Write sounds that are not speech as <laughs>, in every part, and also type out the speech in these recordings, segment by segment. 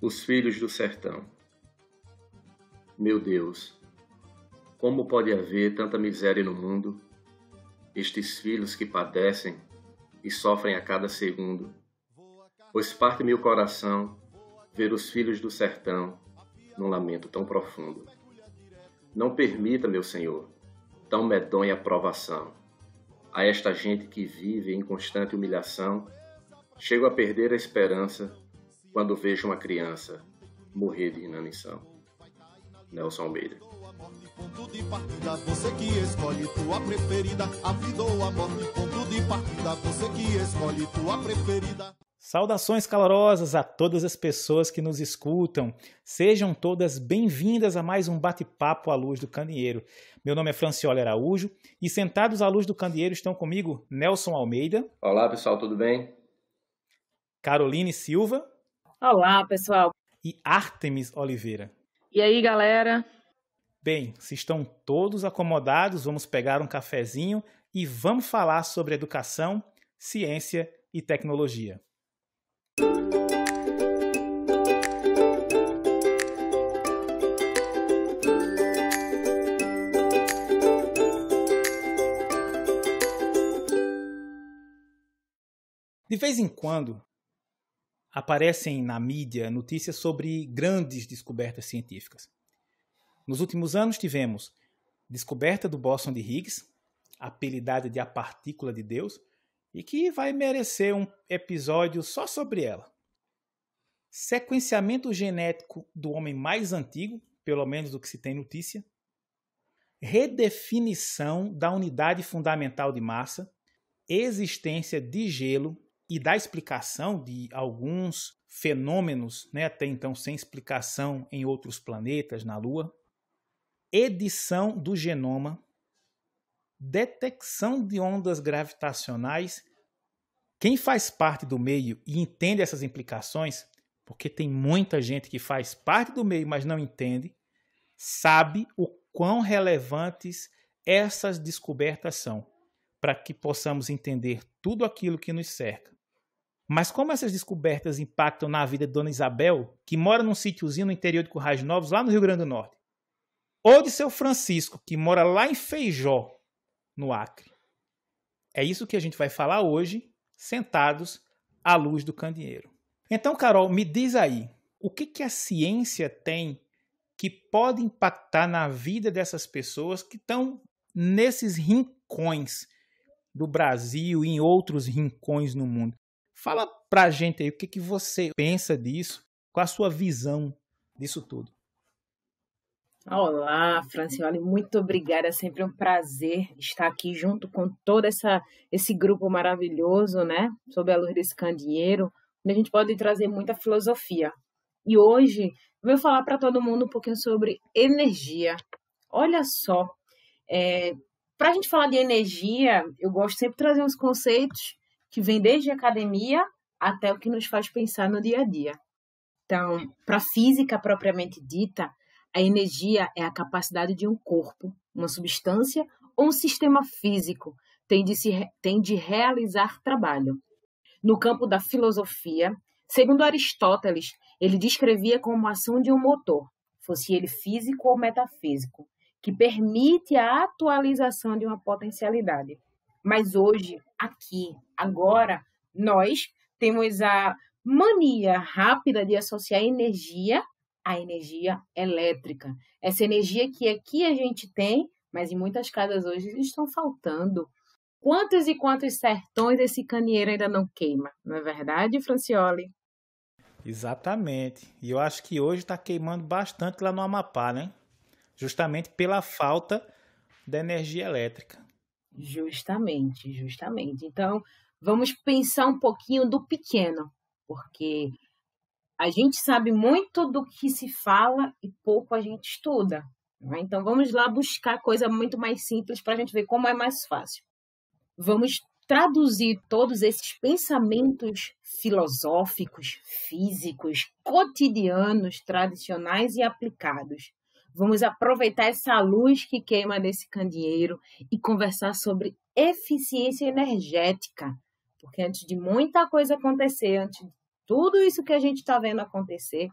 Os Filhos do Sertão. Meu Deus, como pode haver tanta miséria no mundo? Estes filhos que padecem e sofrem a cada segundo. Pois parte meu coração ver os filhos do sertão num lamento tão profundo. Não permita, meu Senhor, tão medonha provação a esta gente que vive em constante humilhação, chego a perder a esperança quando vejo uma criança morrer de inanição. Nelson Almeida. você que escolhe tua preferida, a vida ou a morte, ponto de partida, você que escolhe tua preferida. Saudações calorosas a todas as pessoas que nos escutam. Sejam todas bem-vindas a mais um bate-papo à luz do candeeiro. Meu nome é Franciola Araújo e sentados à luz do candeeiro estão comigo Nelson Almeida. Olá, pessoal, tudo bem? Caroline Silva. Olá, pessoal. E Artemis Oliveira. E aí, galera? Bem, se estão todos acomodados, vamos pegar um cafezinho e vamos falar sobre educação, ciência e tecnologia. De vez em quando, aparecem na mídia notícias sobre grandes descobertas científicas. Nos últimos anos tivemos descoberta do bóson de Higgs, apelidada de a partícula de Deus, e que vai merecer um episódio só sobre ela. Sequenciamento genético do homem mais antigo, pelo menos do que se tem notícia. Redefinição da unidade fundamental de massa, existência de gelo e da explicação de alguns fenômenos, né, até então sem explicação em outros planetas, na Lua, edição do genoma, detecção de ondas gravitacionais. Quem faz parte do meio e entende essas implicações, porque tem muita gente que faz parte do meio, mas não entende, sabe o quão relevantes essas descobertas são para que possamos entender tudo aquilo que nos cerca mas como essas descobertas impactam na vida de Dona Isabel, que mora num sítiozinho no interior de Currais Novos, lá no Rio Grande do Norte? Ou de seu Francisco, que mora lá em Feijó, no Acre? É isso que a gente vai falar hoje, sentados à luz do candeeiro. Então, Carol, me diz aí, o que, que a ciência tem que pode impactar na vida dessas pessoas que estão nesses rincões do Brasil e em outros rincões no mundo? Fala pra gente aí o que, que você pensa disso, qual a sua visão disso tudo. Olá, Francione, muito obrigada. É sempre um prazer estar aqui junto com todo essa, esse grupo maravilhoso, né? Sobre a luz desse candeeiro, onde a gente pode trazer muita filosofia. E hoje vou falar para todo mundo um pouquinho sobre energia. Olha só, é, para a gente falar de energia, eu gosto sempre de trazer uns conceitos que vem desde a academia até o que nos faz pensar no dia a dia. Então, para a física propriamente dita, a energia é a capacidade de um corpo, uma substância ou um sistema físico tem de, se, tem de realizar trabalho. No campo da filosofia, segundo Aristóteles, ele descrevia como a ação de um motor, fosse ele físico ou metafísico, que permite a atualização de uma potencialidade. Mas hoje, aqui, agora, nós temos a mania rápida de associar energia à energia elétrica. Essa energia que aqui a gente tem, mas em muitas casas hoje estão faltando. Quantos e quantos sertões esse canheiro ainda não queima, não é verdade, Francioli? Exatamente. E eu acho que hoje está queimando bastante lá no Amapá, né? Justamente pela falta da energia elétrica. Justamente, justamente. Então, vamos pensar um pouquinho do pequeno, porque a gente sabe muito do que se fala e pouco a gente estuda. Né? Então, vamos lá buscar coisa muito mais simples para a gente ver como é mais fácil. Vamos traduzir todos esses pensamentos filosóficos, físicos, cotidianos, tradicionais e aplicados Vamos aproveitar essa luz que queima nesse candeeiro e conversar sobre eficiência energética. Porque antes de muita coisa acontecer, antes de tudo isso que a gente está vendo acontecer,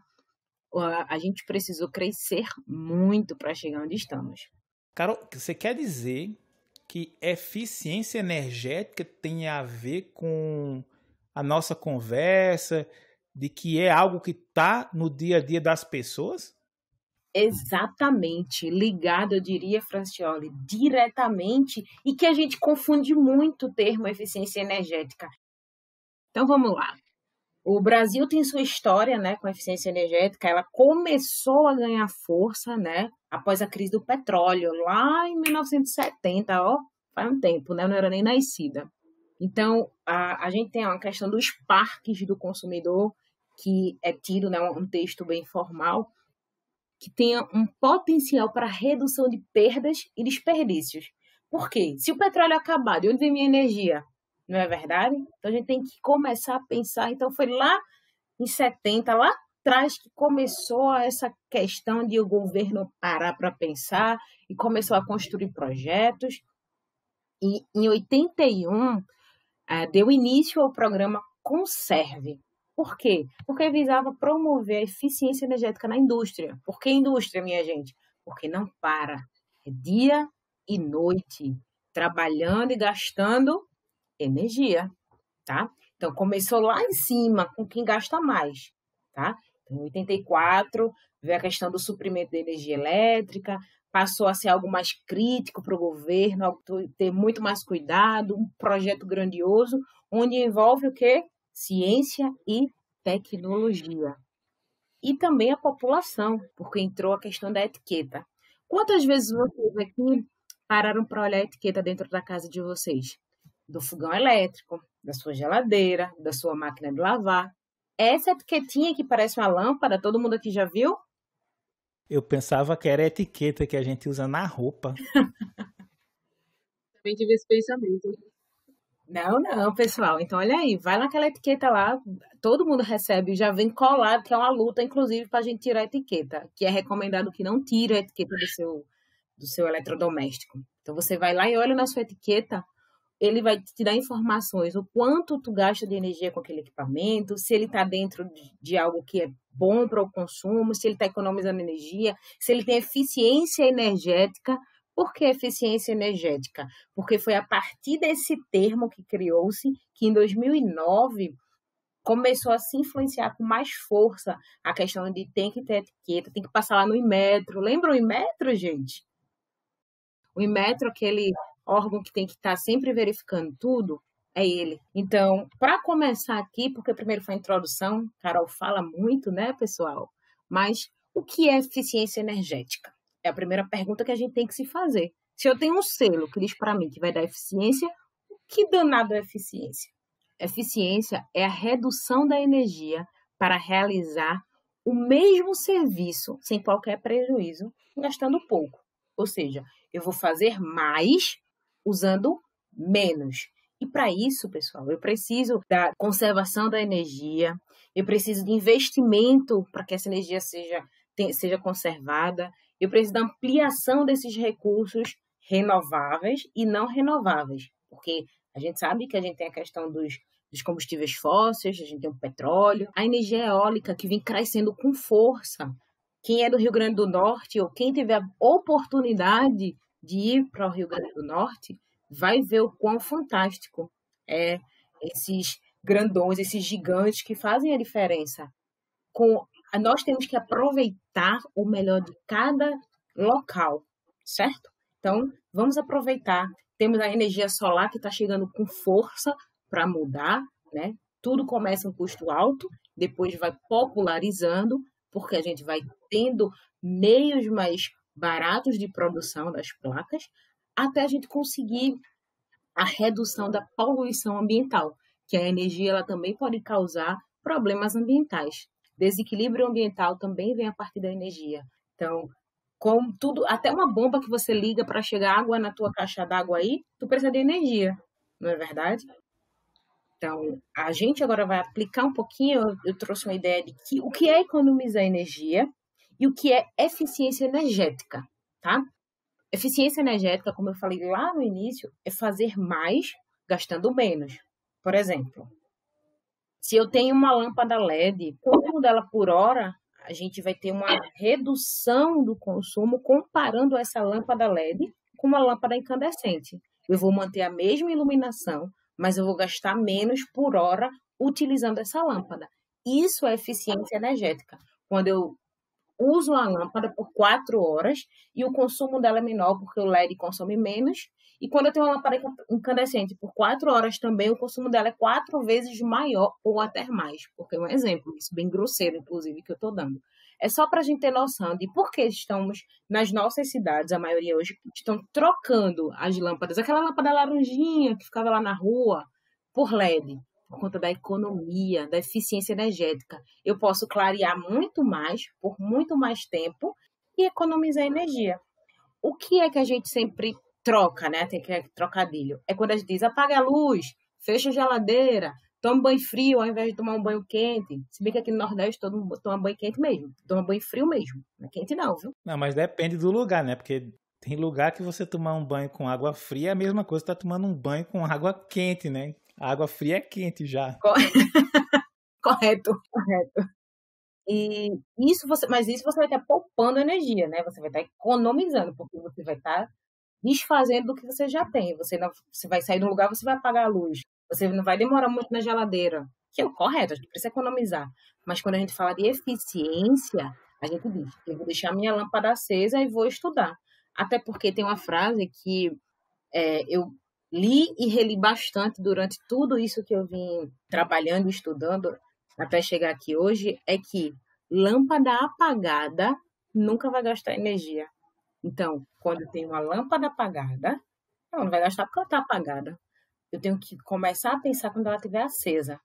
a gente precisou crescer muito para chegar onde estamos. Carol, você quer dizer que eficiência energética tem a ver com a nossa conversa, de que é algo que está no dia a dia das pessoas? Exatamente, ligado, eu diria, Francioli, diretamente, e que a gente confunde muito o termo eficiência energética. Então vamos lá. O Brasil tem sua história né, com a eficiência energética, ela começou a ganhar força né, após a crise do petróleo, lá em 1970, ó, faz um tempo, né, eu não era nem nascida. Então, a, a gente tem uma questão dos parques do consumidor, que é tido, né, um texto bem formal, que tenha um potencial para redução de perdas e desperdícios. Por quê? Se o petróleo acabar, de onde vem minha energia? Não é verdade? Então a gente tem que começar a pensar. Então foi lá em 70, lá atrás, que começou essa questão de o governo parar para pensar e começou a construir projetos. E em 81 eh, deu início ao programa Conserve, por quê? Porque visava promover a eficiência energética na indústria. Por que indústria, minha gente? Porque não para. É dia e noite, trabalhando e gastando energia, tá? Então, começou lá em cima, com quem gasta mais, tá? Então, em 84, veio a questão do suprimento de energia elétrica, passou a ser algo mais crítico para o governo, ter muito mais cuidado, um projeto grandioso, onde envolve o quê? ciência e tecnologia. E também a população, porque entrou a questão da etiqueta. Quantas vezes vocês aqui pararam para olhar a etiqueta dentro da casa de vocês? Do fogão elétrico, da sua geladeira, da sua máquina de lavar. É essa etiquetinha que parece uma lâmpada, todo mundo aqui já viu? Eu pensava que era a etiqueta que a gente usa na roupa. <laughs> Também tive esse pensamento. Não, não, pessoal. Então, olha aí, vai naquela etiqueta lá, todo mundo recebe, já vem colado, que é uma luta, inclusive, para a gente tirar a etiqueta, que é recomendado que não tire a etiqueta do seu, do seu eletrodoméstico. Então, você vai lá e olha na sua etiqueta, ele vai te dar informações, o quanto tu gasta de energia com aquele equipamento, se ele está dentro de, de, algo que é bom para o consumo, se ele está economizando energia, se ele tem eficiência energética, por que eficiência energética? Porque foi a partir desse termo que criou-se que em 2009 começou a se influenciar com mais força a questão de tem que ter etiqueta, tem que passar lá no imetro. Lembra o imetro, gente? O imetro, aquele órgão que tem que estar tá sempre verificando tudo, é ele. Então, para começar aqui, porque primeiro foi a introdução, Carol fala muito, né, pessoal? Mas o que é eficiência energética? É a primeira pergunta que a gente tem que se fazer. Se eu tenho um selo que diz para mim que vai dar eficiência, o que danado é eficiência? Eficiência é a redução da energia para realizar o mesmo serviço sem qualquer prejuízo, gastando pouco. Ou seja, eu vou fazer mais usando menos. E para isso, pessoal, eu preciso da conservação da energia, eu preciso de investimento para que essa energia seja, seja conservada, eu preciso da ampliação desses recursos renováveis e não renováveis, porque a gente sabe que a gente tem a questão dos, dos combustíveis fósseis, a gente tem o petróleo, a energia eólica que vem crescendo com força. Quem é do Rio Grande do Norte ou quem tiver a oportunidade de ir para o Rio Grande do Norte vai ver o quão fantástico é esses grandões, esses gigantes que fazem a diferença com nós temos que aproveitar o melhor de cada local, certo? Então, vamos aproveitar. Temos a energia solar que está chegando com força para mudar, né? Tudo começa um custo alto, depois vai popularizando, porque a gente vai tendo meios mais baratos de produção das placas, até a gente conseguir a redução da poluição ambiental, que a energia ela também pode causar problemas ambientais, desequilíbrio ambiental também vem a partir da energia. Então, com tudo, até uma bomba que você liga para chegar água na tua caixa d'água aí, tu precisa de energia, não é verdade? Então, a gente agora vai aplicar um pouquinho, eu, eu trouxe uma ideia de que o que é economizar energia e o que é eficiência energética, tá? Eficiência energética, como eu falei lá no início, é fazer mais gastando menos. Por exemplo, se eu tenho uma lâmpada LED, consumo dela por hora, a gente vai ter uma redução do consumo comparando essa lâmpada LED com uma lâmpada incandescente. Eu vou manter a mesma iluminação, mas eu vou gastar menos por hora utilizando essa lâmpada. Isso é eficiência energética. Quando eu uso a lâmpada por quatro horas e o consumo dela é menor porque o LED consome menos e quando eu tenho uma lâmpada incandescente por quatro horas também, o consumo dela é quatro vezes maior ou até mais. Porque é um exemplo, isso bem grosseiro, inclusive, que eu estou dando. É só para a gente ter noção de por que estamos nas nossas cidades, a maioria hoje, estão trocando as lâmpadas. Aquela lâmpada laranjinha que ficava lá na rua, por LED, por conta da economia, da eficiência energética. Eu posso clarear muito mais, por muito mais tempo, e economizar energia. O que é que a gente sempre troca, né? Tem que trocadilho. É quando a gente diz apaga a luz, fecha a geladeira, toma banho frio ao invés de tomar um banho quente. Se bem que aqui no Nordeste todo mundo toma banho quente mesmo. Toma banho frio mesmo. Não é quente não, viu? Não, mas depende do lugar, né? Porque tem lugar que você tomar um banho com água fria é a mesma coisa que tá tomando um banho com água quente, né? A água fria é quente já. <laughs> <laughs> correto, correto. E isso você, mas isso você vai estar poupando energia, né? Você vai estar economizando, porque você vai estar desfazendo do que você já tem. Você, não, você vai sair de um lugar, você vai apagar a luz. Você não vai demorar muito na geladeira, que é o correto, a gente precisa economizar. Mas quando a gente fala de eficiência, a gente diz, eu vou deixar minha lâmpada acesa e vou estudar. Até porque tem uma frase que é, eu li e reli bastante durante tudo isso que eu vim trabalhando, estudando, até chegar aqui hoje, é que lâmpada apagada nunca vai gastar energia. Então, quando tenho uma lâmpada apagada, ela não vai gastar porque ela está apagada. Eu tenho que começar a pensar quando ela estiver acesa.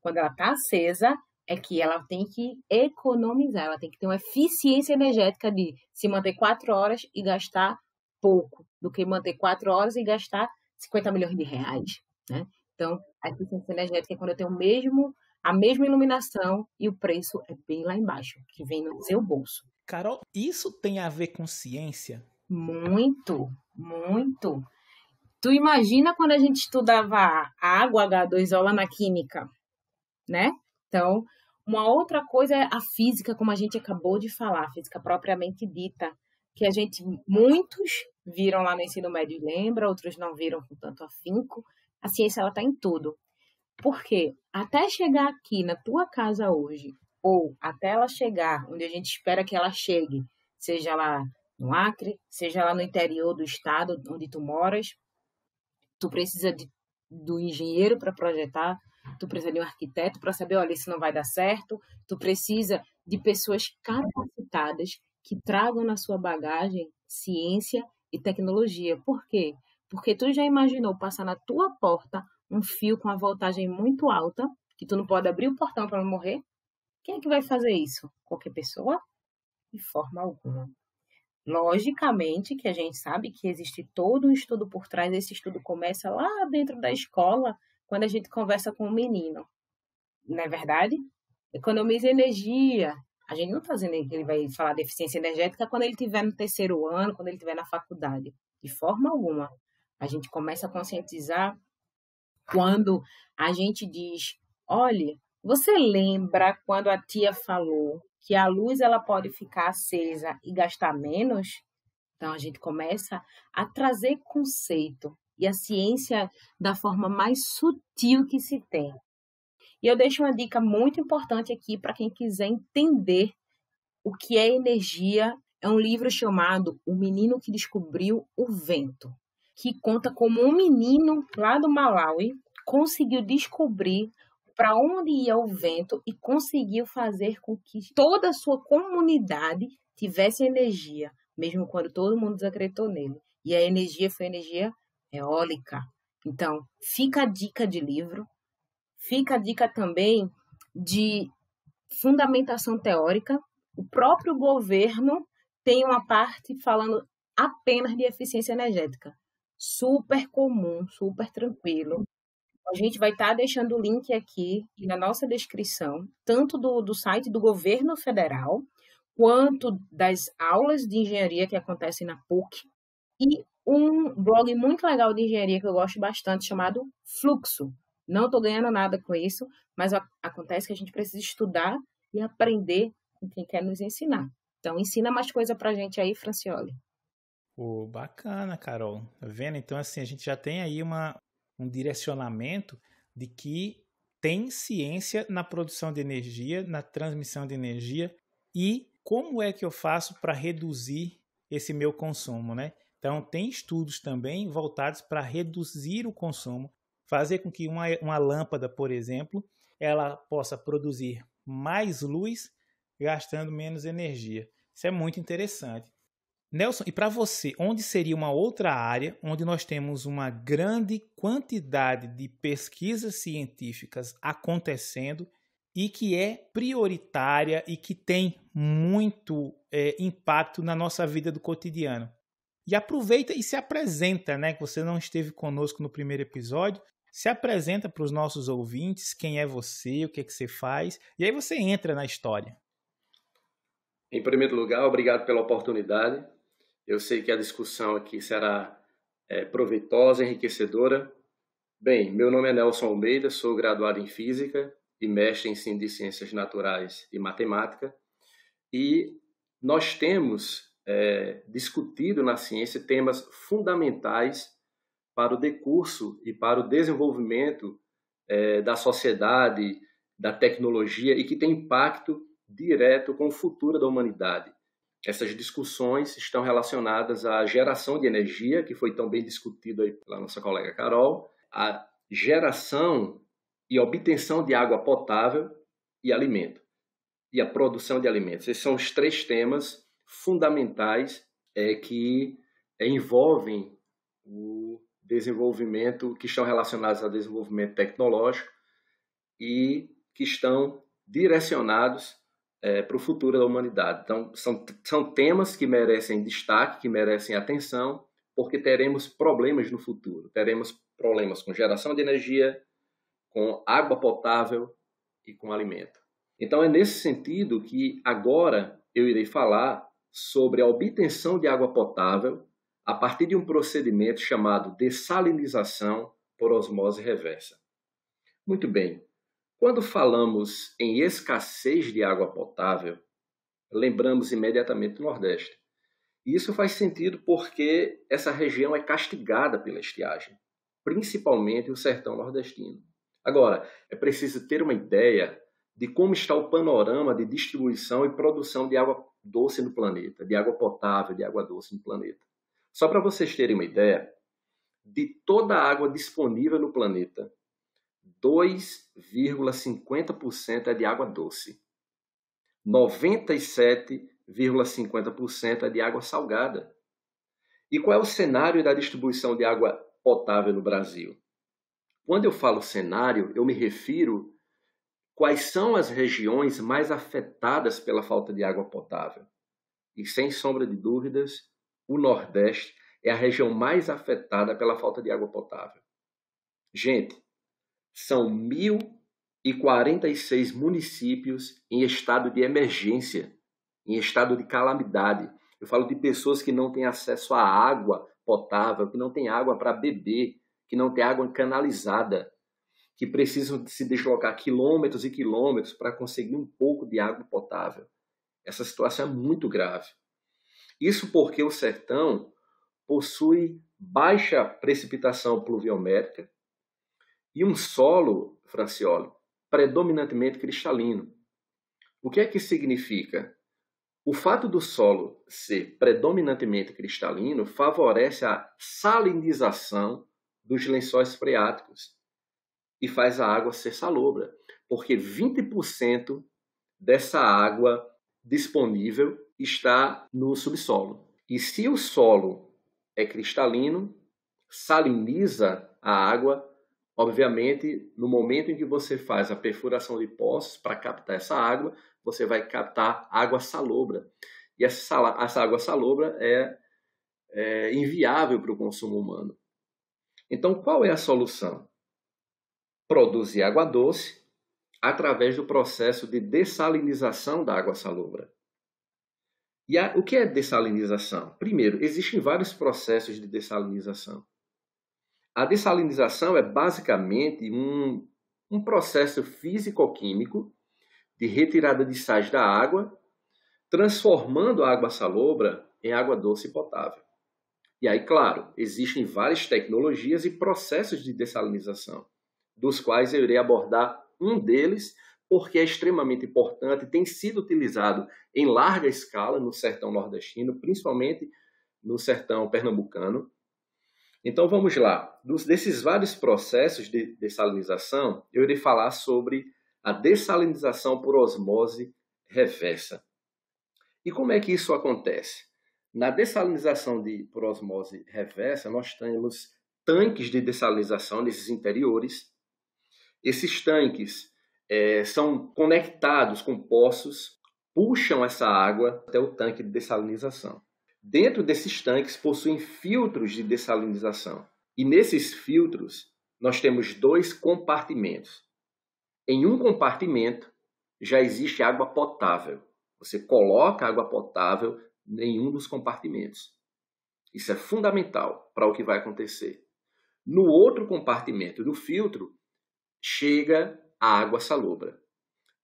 Quando ela está acesa, é que ela tem que economizar, ela tem que ter uma eficiência energética de se manter quatro horas e gastar pouco, do que manter quatro horas e gastar 50 milhões de reais. Né? Então, a eficiência energética é quando eu tenho o mesmo, a mesma iluminação e o preço é bem lá embaixo, que vem no seu bolso. Carol, isso tem a ver com ciência? Muito, muito. Tu imagina quando a gente estudava água H2O lá na química, né? Então, uma outra coisa é a física, como a gente acabou de falar, a física propriamente dita, que a gente muitos viram lá no ensino médio, lembra, outros não viram com tanto afinco. A ciência ela tá em tudo. Porque até chegar aqui na tua casa hoje ou até ela chegar onde a gente espera que ela chegue, seja lá no Acre, seja lá no interior do estado onde tu moras, tu precisa de, do engenheiro para projetar, tu precisa de um arquiteto para saber, olha, isso não vai dar certo, tu precisa de pessoas capacitadas que tragam na sua bagagem ciência e tecnologia. Por quê? Porque tu já imaginou passar na tua porta um fio com a voltagem muito alta, que tu não pode abrir o portão para não morrer? Quem é que vai fazer isso? Qualquer pessoa? De forma alguma. Logicamente que a gente sabe que existe todo um estudo por trás, esse estudo começa lá dentro da escola, quando a gente conversa com o um menino. Não é verdade? Economiza energia. A gente não está dizendo que ele vai falar de eficiência energética quando ele estiver no terceiro ano, quando ele estiver na faculdade. De forma alguma. A gente começa a conscientizar quando a gente diz: olhe, você lembra quando a tia falou que a luz ela pode ficar acesa e gastar menos? Então a gente começa a trazer conceito e a ciência da forma mais sutil que se tem. E eu deixo uma dica muito importante aqui para quem quiser entender o que é energia. É um livro chamado O Menino que Descobriu o Vento, que conta como um menino lá do Malawi conseguiu descobrir para onde ia o vento e conseguiu fazer com que toda a sua comunidade tivesse energia, mesmo quando todo mundo desacreditou nele. E a energia foi energia eólica. Então, fica a dica de livro, fica a dica também de fundamentação teórica. O próprio governo tem uma parte falando apenas de eficiência energética. Super comum, super tranquilo. A gente vai estar tá deixando o link aqui na nossa descrição, tanto do, do site do governo federal, quanto das aulas de engenharia que acontecem na PUC. E um blog muito legal de engenharia que eu gosto bastante, chamado Fluxo. Não estou ganhando nada com isso, mas acontece que a gente precisa estudar e aprender com quem quer nos ensinar. Então, ensina mais coisa a gente aí, Francioli. Pô, bacana, Carol. Tá vendo? Então, assim, a gente já tem aí uma, um direcionamento de que tem ciência na produção de energia, na transmissão de energia e como é que eu faço para reduzir esse meu consumo, né? Então, tem estudos também voltados para reduzir o consumo, fazer com que uma, uma lâmpada, por exemplo, ela possa produzir mais luz gastando menos energia. Isso é muito interessante. Nelson, e para você, onde seria uma outra área onde nós temos uma grande quantidade de pesquisas científicas acontecendo e que é prioritária e que tem muito é, impacto na nossa vida do cotidiano? E aproveita e se apresenta, né? Que você não esteve conosco no primeiro episódio. Se apresenta para os nossos ouvintes, quem é você, o que é que você faz, e aí você entra na história. Em primeiro lugar, obrigado pela oportunidade. Eu sei que a discussão aqui será é, proveitosa, enriquecedora. Bem, meu nome é Nelson Almeida, sou graduado em Física e mestre em de Ciências Naturais e Matemática. E nós temos é, discutido na ciência temas fundamentais para o decurso e para o desenvolvimento é, da sociedade, da tecnologia e que tem impacto direto com o futuro da humanidade. Essas discussões estão relacionadas à geração de energia, que foi tão bem discutido aí pela nossa colega Carol, a geração e obtenção de água potável e alimento, e a produção de alimentos. Esses são os três temas fundamentais é, que é, envolvem o desenvolvimento, que estão relacionados ao desenvolvimento tecnológico e que estão direcionados é, para o futuro da humanidade. Então, são, são temas que merecem destaque, que merecem atenção, porque teremos problemas no futuro. Teremos problemas com geração de energia, com água potável e com alimento. Então, é nesse sentido que agora eu irei falar sobre a obtenção de água potável a partir de um procedimento chamado dessalinização por osmose reversa. Muito bem, quando falamos em escassez de água potável, lembramos imediatamente do Nordeste. E isso faz sentido porque essa região é castigada pela estiagem, principalmente o sertão nordestino. Agora, é preciso ter uma ideia de como está o panorama de distribuição e produção de água doce no planeta, de água potável, de água doce no planeta. Só para vocês terem uma ideia, de toda a água disponível no planeta, 2,50% é de água doce. 97,50% é de água salgada. E qual é o cenário da distribuição de água potável no Brasil? Quando eu falo cenário, eu me refiro quais são as regiões mais afetadas pela falta de água potável. E sem sombra de dúvidas, o Nordeste é a região mais afetada pela falta de água potável. Gente, são 1.046 municípios em estado de emergência, em estado de calamidade. Eu falo de pessoas que não têm acesso à água potável, que não têm água para beber, que não têm água canalizada, que precisam se deslocar quilômetros e quilômetros para conseguir um pouco de água potável. Essa situação é muito grave. Isso porque o sertão possui baixa precipitação pluviométrica, e um solo, Francioli, predominantemente cristalino. O que é que significa? O fato do solo ser predominantemente cristalino favorece a salinização dos lençóis freáticos e faz a água ser salobra, porque 20% dessa água disponível está no subsolo. E se o solo é cristalino, saliniza a água, Obviamente, no momento em que você faz a perfuração de poços para captar essa água, você vai captar água salobra. E essa, essa água salobra é, é inviável para o consumo humano. Então, qual é a solução? Produzir água doce através do processo de dessalinização da água salobra. E a, o que é dessalinização? Primeiro, existem vários processos de dessalinização. A dessalinização é basicamente um, um processo físico-químico de retirada de sais da água, transformando a água salobra em água doce e potável. E aí, claro, existem várias tecnologias e processos de dessalinização, dos quais eu irei abordar um deles, porque é extremamente importante, tem sido utilizado em larga escala no sertão nordestino, principalmente no sertão pernambucano, então vamos lá. Dos, desses vários processos de dessalinização, eu irei falar sobre a dessalinização por osmose reversa. E como é que isso acontece? Na dessalinização de, por osmose reversa, nós temos tanques de dessalinização nesses interiores. Esses tanques é, são conectados com poços, puxam essa água até o tanque de dessalinização. Dentro desses tanques possuem filtros de dessalinização. E nesses filtros, nós temos dois compartimentos. Em um compartimento já existe água potável. Você coloca água potável em nenhum dos compartimentos. Isso é fundamental para o que vai acontecer. No outro compartimento do filtro, chega a água salobra.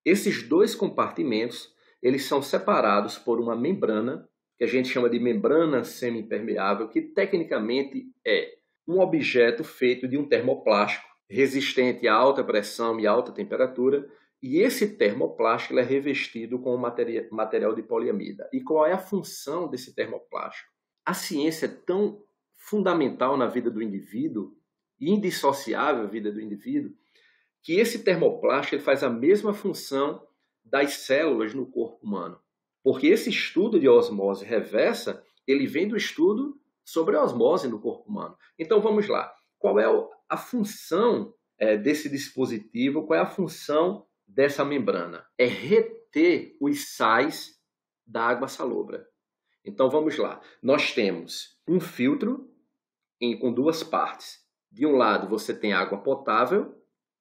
Esses dois compartimentos, eles são separados por uma membrana que a gente chama de membrana semipermeável, que tecnicamente é um objeto feito de um termoplástico resistente a alta pressão e alta temperatura, e esse termoplástico é revestido com material de poliamida. E qual é a função desse termoplástico? A ciência é tão fundamental na vida do indivíduo, indissociável à vida do indivíduo, que esse termoplástico faz a mesma função das células no corpo humano. Porque esse estudo de osmose reversa, ele vem do estudo sobre a osmose no corpo humano. Então vamos lá. Qual é a função é, desse dispositivo? Qual é a função dessa membrana? É reter os sais da água salobra. Então vamos lá. Nós temos um filtro em, com duas partes. De um lado você tem água potável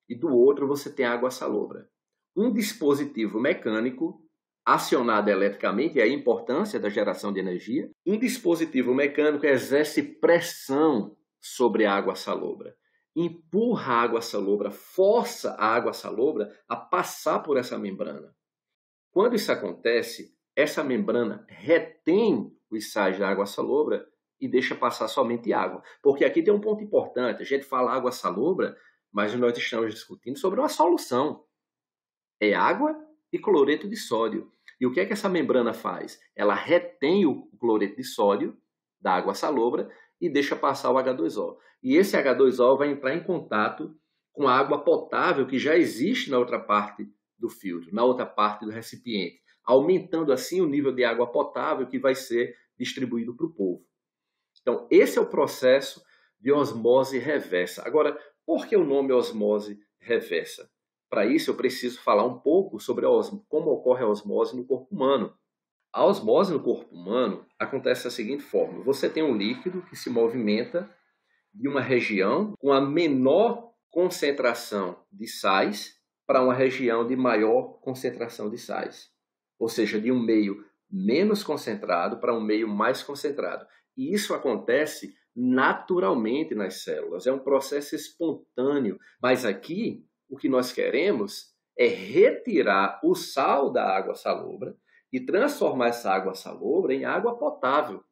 e do outro você tem água salobra. Um dispositivo mecânico acionada eletricamente, é a importância da geração de energia. Um dispositivo mecânico exerce pressão sobre a água salobra, empurra a água salobra, força a água salobra a passar por essa membrana. Quando isso acontece, essa membrana retém os sais da água salobra e deixa passar somente água. Porque aqui tem um ponto importante: a gente fala água salobra, mas nós estamos discutindo sobre uma solução. É água e cloreto de sódio. E o que é que essa membrana faz? Ela retém o cloreto de sódio da água salobra e deixa passar o H2O. E esse H2O vai entrar em contato com a água potável que já existe na outra parte do filtro, na outra parte do recipiente, aumentando assim o nível de água potável que vai ser distribuído para o povo. Então, esse é o processo de osmose reversa. Agora, por que o nome osmose reversa? Para isso, eu preciso falar um pouco sobre como ocorre a osmose no corpo humano. A osmose no corpo humano acontece da seguinte forma: você tem um líquido que se movimenta de uma região com a menor concentração de sais para uma região de maior concentração de sais, ou seja, de um meio menos concentrado para um meio mais concentrado. E isso acontece naturalmente nas células, é um processo espontâneo. Mas aqui o que nós queremos é retirar o sal da água salobra e transformar essa água salobra em água potável.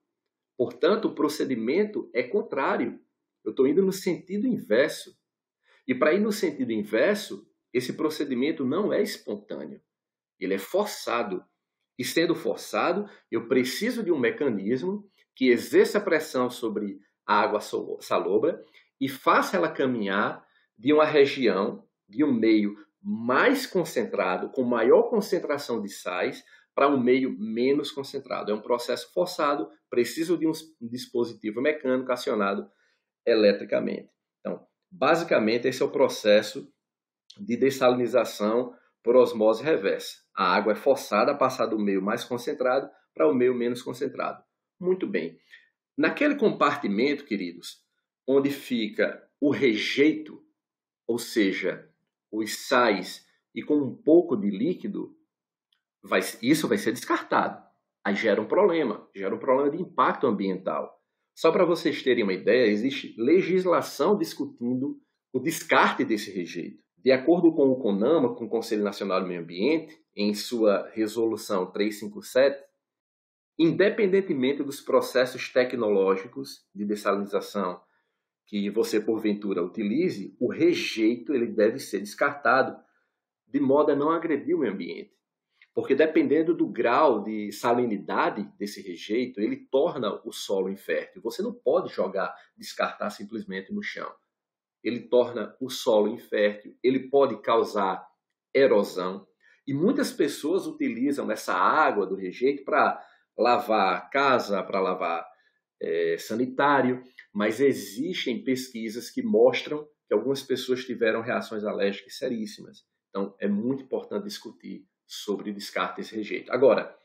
Portanto, o procedimento é contrário. Eu estou indo no sentido inverso. E para ir no sentido inverso, esse procedimento não é espontâneo. Ele é forçado. E sendo forçado, eu preciso de um mecanismo que exerça pressão sobre a água salobra e faça ela caminhar de uma região de um meio mais concentrado, com maior concentração de sais, para um meio menos concentrado. É um processo forçado, preciso de um dispositivo mecânico acionado eletricamente. Então, basicamente, esse é o processo de dessalinização por osmose reversa. A água é forçada a passar do meio mais concentrado para o meio menos concentrado. Muito bem. Naquele compartimento, queridos, onde fica o rejeito, ou seja, os sais e com um pouco de líquido, vai, isso vai ser descartado. Aí gera um problema, gera um problema de impacto ambiental. Só para vocês terem uma ideia, existe legislação discutindo o descarte desse rejeito. De acordo com o CONAMA, com o Conselho Nacional do Meio Ambiente, em sua resolução 357, independentemente dos processos tecnológicos de dessalinização que você porventura utilize, o rejeito ele deve ser descartado de modo a não agredir o meio ambiente. Porque dependendo do grau de salinidade desse rejeito, ele torna o solo infértil. Você não pode jogar, descartar simplesmente no chão. Ele torna o solo infértil, ele pode causar erosão. E muitas pessoas utilizam essa água do rejeito para lavar casa, para lavar é, sanitário, mas existem pesquisas que mostram que algumas pessoas tiveram reações alérgicas seríssimas. Então, é muito importante discutir sobre descarte esse rejeito. Agora,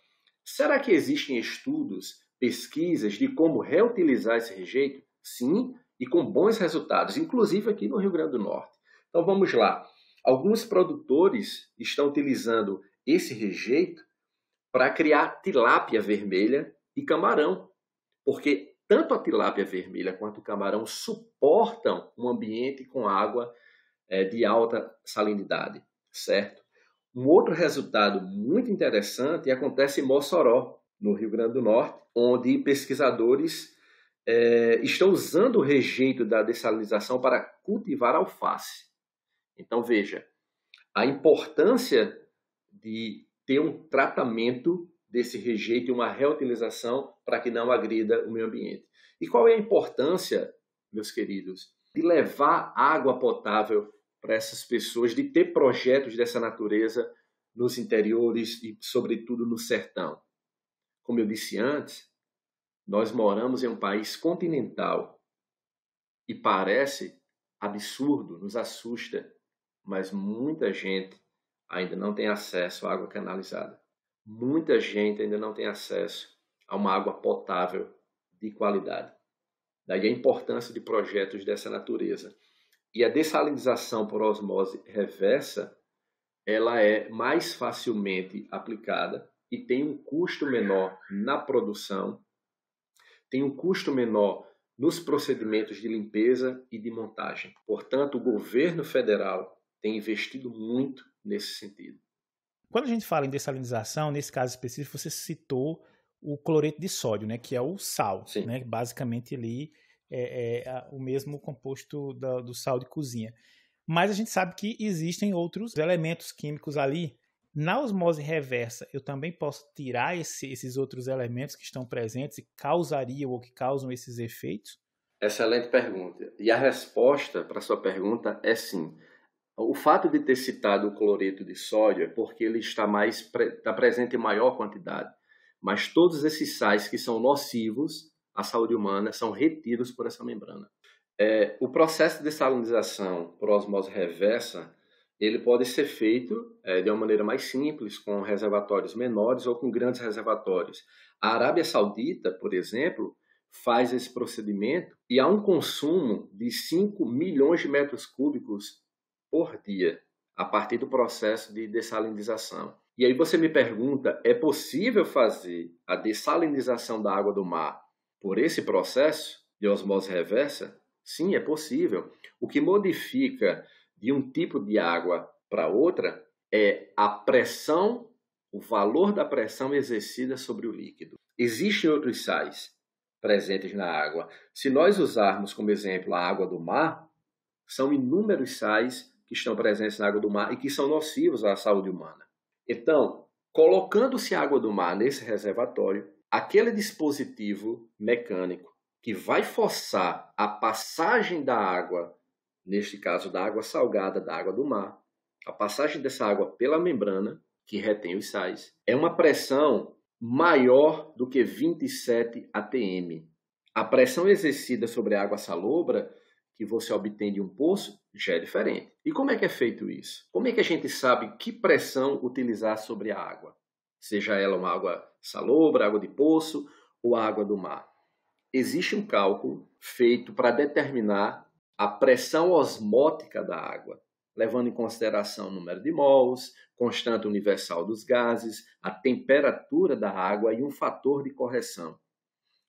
será que existem estudos, pesquisas de como reutilizar esse rejeito? Sim, e com bons resultados, inclusive aqui no Rio Grande do Norte. Então, vamos lá. Alguns produtores estão utilizando esse rejeito para criar tilápia vermelha e camarão, porque tanto a tilápia vermelha quanto o camarão suportam um ambiente com água é, de alta salinidade, certo? Um outro resultado muito interessante acontece em Mossoró, no Rio Grande do Norte, onde pesquisadores é, estão usando o rejeito da dessalinização para cultivar alface. Então, veja, a importância de ter um tratamento desse rejeito e uma reutilização para que não agrida o meio ambiente. E qual é a importância, meus queridos, de levar água potável para essas pessoas, de ter projetos dessa natureza nos interiores e, sobretudo, no sertão? Como eu disse antes, nós moramos em um país continental e parece absurdo, nos assusta, mas muita gente ainda não tem acesso à água canalizada muita gente ainda não tem acesso a uma água potável de qualidade. Daí a importância de projetos dessa natureza. E a dessalinização por osmose reversa, ela é mais facilmente aplicada e tem um custo menor na produção, tem um custo menor nos procedimentos de limpeza e de montagem. Portanto, o governo federal tem investido muito nesse sentido. Quando a gente fala em dessalinização, nesse caso específico, você citou o cloreto de sódio, né, que é o sal, Sim. né, basicamente ali é, é, o mesmo composto da, do sal de cozinha. Mas a gente sabe que existem outros elementos químicos ali. Na osmose reversa, eu também posso tirar esse, esses outros elementos que estão presentes e causariam ou que causam esses efeitos? Excelente pergunta. E a resposta para sua pergunta é sim. O fato de ter citado o cloreto de sódio é porque ele está mais está presente em maior quantidade, mas todos esses sais que são nocivos à saúde humana são retidos por essa membrana. É, o processo de salinização por osmose reversa ele pode ser feito é, de uma maneira mais simples, com reservatórios menores ou com grandes reservatórios. A Arábia Saudita, por exemplo, faz esse procedimento e há um consumo de 5 milhões de metros cúbicos por dia, a partir do processo de dessalinização. E aí você me pergunta, é possível fazer a dessalinização da água do mar por esse processo de osmose reversa? Sim, é possível. O que modifica de um tipo de água para outra é a pressão, o valor da pressão exercida sobre o líquido. Existem outros sais presentes na água. Se nós usarmos como exemplo a água do mar, são inúmeros sais que estão presentes na água do mar e que são nocivos à saúde humana. Então, colocando-se a água do mar nesse reservatório, aquele dispositivo mecânico que vai forçar a passagem da água, neste caso da água salgada, da água do mar, a passagem dessa água pela membrana, que retém os sais, é uma pressão maior do que 27 atm. A pressão exercida sobre a água salobra que você obtém de um poço já é diferente. E como é que é feito isso? Como é que a gente sabe que pressão utilizar sobre a água? Seja ela uma água salobra, água de poço ou água do mar. Existe um cálculo feito para determinar a pressão osmótica da água, levando em consideração o número de mols, constante universal dos gases, a temperatura da água e um fator de correção.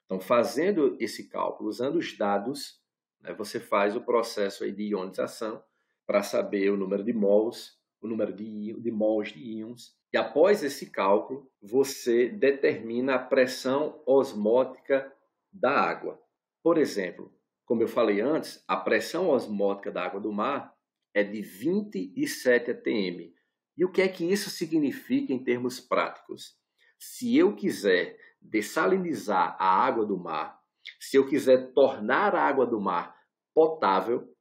Então, fazendo esse cálculo, usando os dados né? Você faz o processo aí de ionização para saber o número de mols, o número de, de mols de íons, e após esse cálculo, você determina a pressão osmótica da água. Por exemplo, como eu falei antes, a pressão osmótica da água do mar é de 27 atm. E o que é que isso significa em termos práticos? Se eu quiser dessalinizar a água do mar se eu quiser tornar a água do mar potável,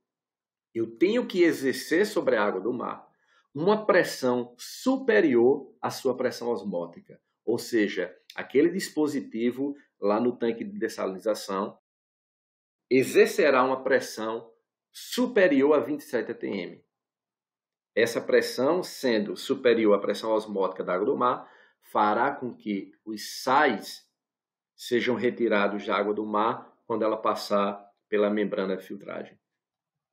eu tenho que exercer sobre a água do mar uma pressão superior à sua pressão osmótica. Ou seja, aquele dispositivo lá no tanque de dessalinização exercerá uma pressão superior a 27 atm. Essa pressão, sendo superior à pressão osmótica da água do mar, fará com que os sais sejam retirados de água do mar quando ela passar pela membrana de filtragem.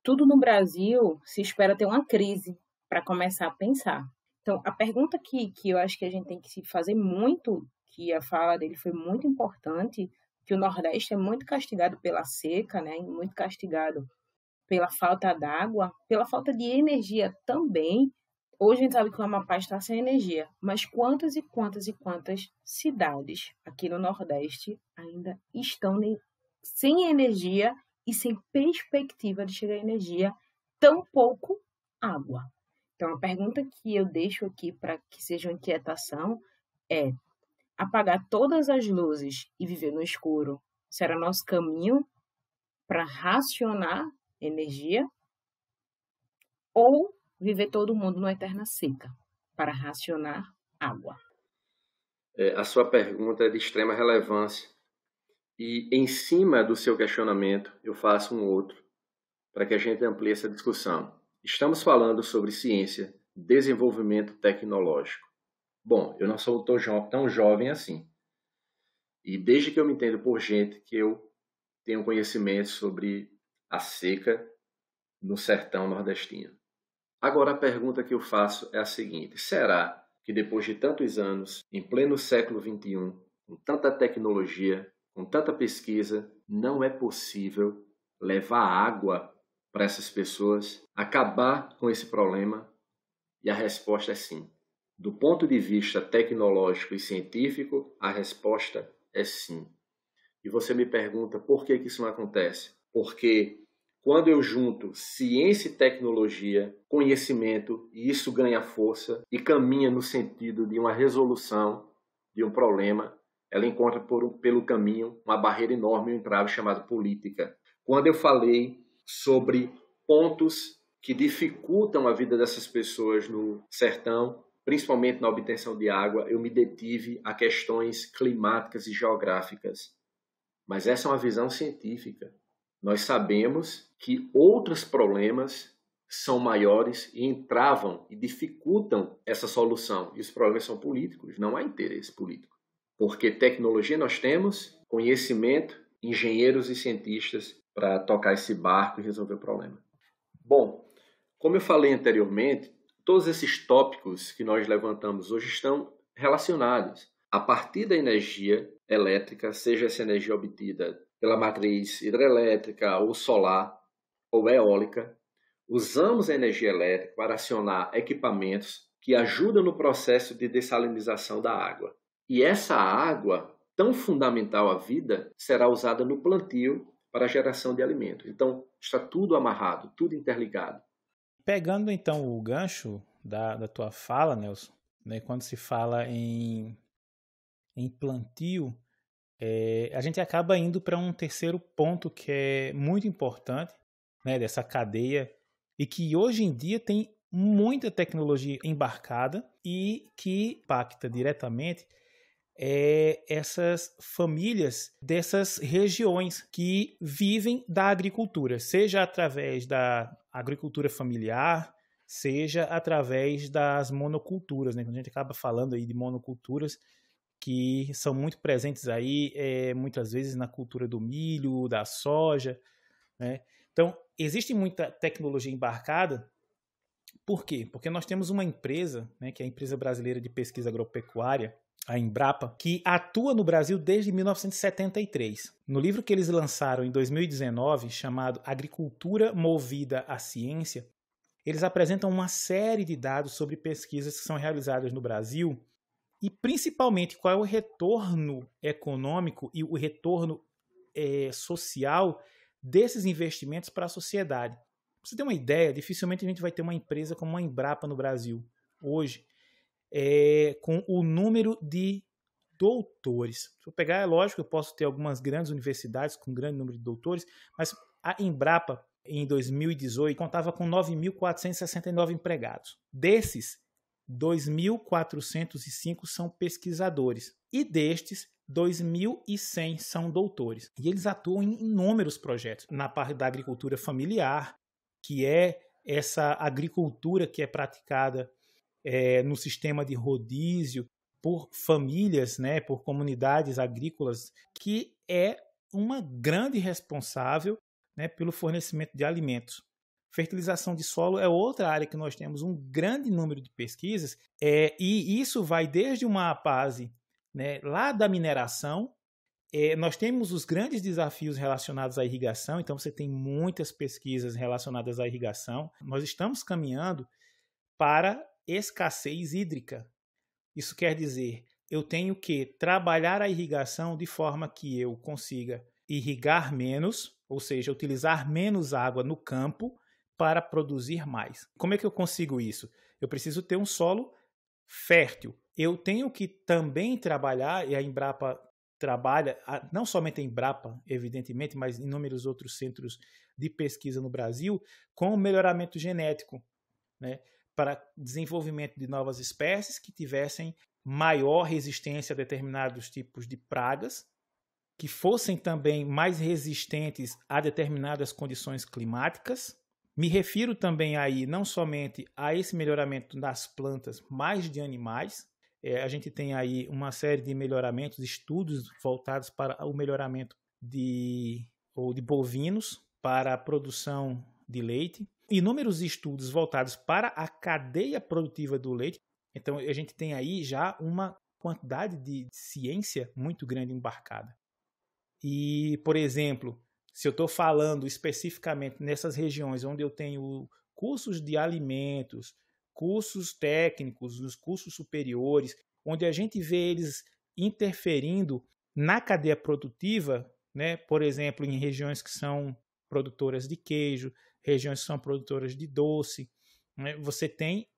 Tudo no Brasil se espera ter uma crise para começar a pensar. Então, a pergunta que, que eu acho que a gente tem que se fazer muito, que a fala dele foi muito importante, que o Nordeste é muito castigado pela seca, né? muito castigado pela falta d'água, pela falta de energia também, Hoje a gente sabe que o Amapá está sem energia, mas quantas e quantas e quantas cidades aqui no Nordeste ainda estão sem energia e sem perspectiva de chegar energia, tão pouco água. Então a pergunta que eu deixo aqui para que seja uma inquietação é: apagar todas as luzes e viver no escuro será nosso caminho para racionar energia? Ou viver todo mundo numa eterna seca, para racionar água. É, a sua pergunta é de extrema relevância. E em cima do seu questionamento, eu faço um outro, para que a gente amplie essa discussão. Estamos falando sobre ciência, desenvolvimento tecnológico. Bom, eu não sou tão, jo tão jovem assim. E desde que eu me entendo por gente, que eu tenho conhecimento sobre a seca no sertão nordestino. Agora a pergunta que eu faço é a seguinte: será que depois de tantos anos, em pleno século XXI, com tanta tecnologia, com tanta pesquisa, não é possível levar água para essas pessoas, acabar com esse problema? E a resposta é sim. Do ponto de vista tecnológico e científico, a resposta é sim. E você me pergunta por que, que isso não acontece? Porque quando eu junto ciência e tecnologia, conhecimento, e isso ganha força e caminha no sentido de uma resolução de um problema, ela encontra por, pelo caminho uma barreira enorme, um entrave chamado política. Quando eu falei sobre pontos que dificultam a vida dessas pessoas no sertão, principalmente na obtenção de água, eu me detive a questões climáticas e geográficas. Mas essa é uma visão científica. Nós sabemos que outros problemas são maiores e entravam e dificultam essa solução. E os problemas são políticos, não há interesse político. Porque tecnologia nós temos, conhecimento, engenheiros e cientistas para tocar esse barco e resolver o problema. Bom, como eu falei anteriormente, todos esses tópicos que nós levantamos hoje estão relacionados. A partir da energia elétrica, seja essa energia obtida pela matriz hidrelétrica ou solar ou eólica. Usamos a energia elétrica para acionar equipamentos que ajudam no processo de dessalinização da água. E essa água, tão fundamental à vida, será usada no plantio para a geração de alimento. Então, está tudo amarrado, tudo interligado. Pegando então o gancho da, da tua fala, Nelson, né, quando se fala em, em plantio, é, a gente acaba indo para um terceiro ponto que é muito importante né, dessa cadeia e que hoje em dia tem muita tecnologia embarcada e que impacta diretamente é, essas famílias dessas regiões que vivem da agricultura, seja através da agricultura familiar, seja através das monoculturas, né? Quando a gente acaba falando aí de monoculturas, que são muito presentes aí, é, muitas vezes, na cultura do milho, da soja. Né? Então, existe muita tecnologia embarcada. Por quê? Porque nós temos uma empresa, né, que é a Empresa Brasileira de Pesquisa Agropecuária, a Embrapa, que atua no Brasil desde 1973. No livro que eles lançaram em 2019, chamado Agricultura Movida à Ciência, eles apresentam uma série de dados sobre pesquisas que são realizadas no Brasil e principalmente, qual é o retorno econômico e o retorno é, social desses investimentos para a sociedade? Pra você ter uma ideia, dificilmente a gente vai ter uma empresa como a Embrapa no Brasil hoje, é, com o número de doutores. Se eu pegar, é lógico, eu posso ter algumas grandes universidades com um grande número de doutores, mas a Embrapa, em 2018, contava com 9.469 empregados. Desses, 2.405 são pesquisadores e destes 2.100 são doutores. E eles atuam em inúmeros projetos na parte da agricultura familiar, que é essa agricultura que é praticada é, no sistema de rodízio por famílias, né, por comunidades agrícolas, que é uma grande responsável né, pelo fornecimento de alimentos. Fertilização de solo é outra área que nós temos um grande número de pesquisas, é, e isso vai desde uma fase né, lá da mineração. É, nós temos os grandes desafios relacionados à irrigação, então você tem muitas pesquisas relacionadas à irrigação. Nós estamos caminhando para escassez hídrica. Isso quer dizer, eu tenho que trabalhar a irrigação de forma que eu consiga irrigar menos, ou seja, utilizar menos água no campo para produzir mais. Como é que eu consigo isso? Eu preciso ter um solo fértil. Eu tenho que também trabalhar, e a Embrapa trabalha, não somente a Embrapa, evidentemente, mas inúmeros outros centros de pesquisa no Brasil, com o melhoramento genético, né, para desenvolvimento de novas espécies que tivessem maior resistência a determinados tipos de pragas, que fossem também mais resistentes a determinadas condições climáticas, me refiro também aí não somente a esse melhoramento das plantas, mas de animais. É, a gente tem aí uma série de melhoramentos, estudos voltados para o melhoramento de, ou de bovinos para a produção de leite. Inúmeros estudos voltados para a cadeia produtiva do leite. Então a gente tem aí já uma quantidade de ciência muito grande embarcada. E, por exemplo, se eu estou falando especificamente nessas regiões onde eu tenho cursos de alimentos, cursos técnicos, os cursos superiores, onde a gente vê eles interferindo na cadeia produtiva, né? por exemplo, em regiões que são produtoras de queijo, regiões que são produtoras de doce, né? você tem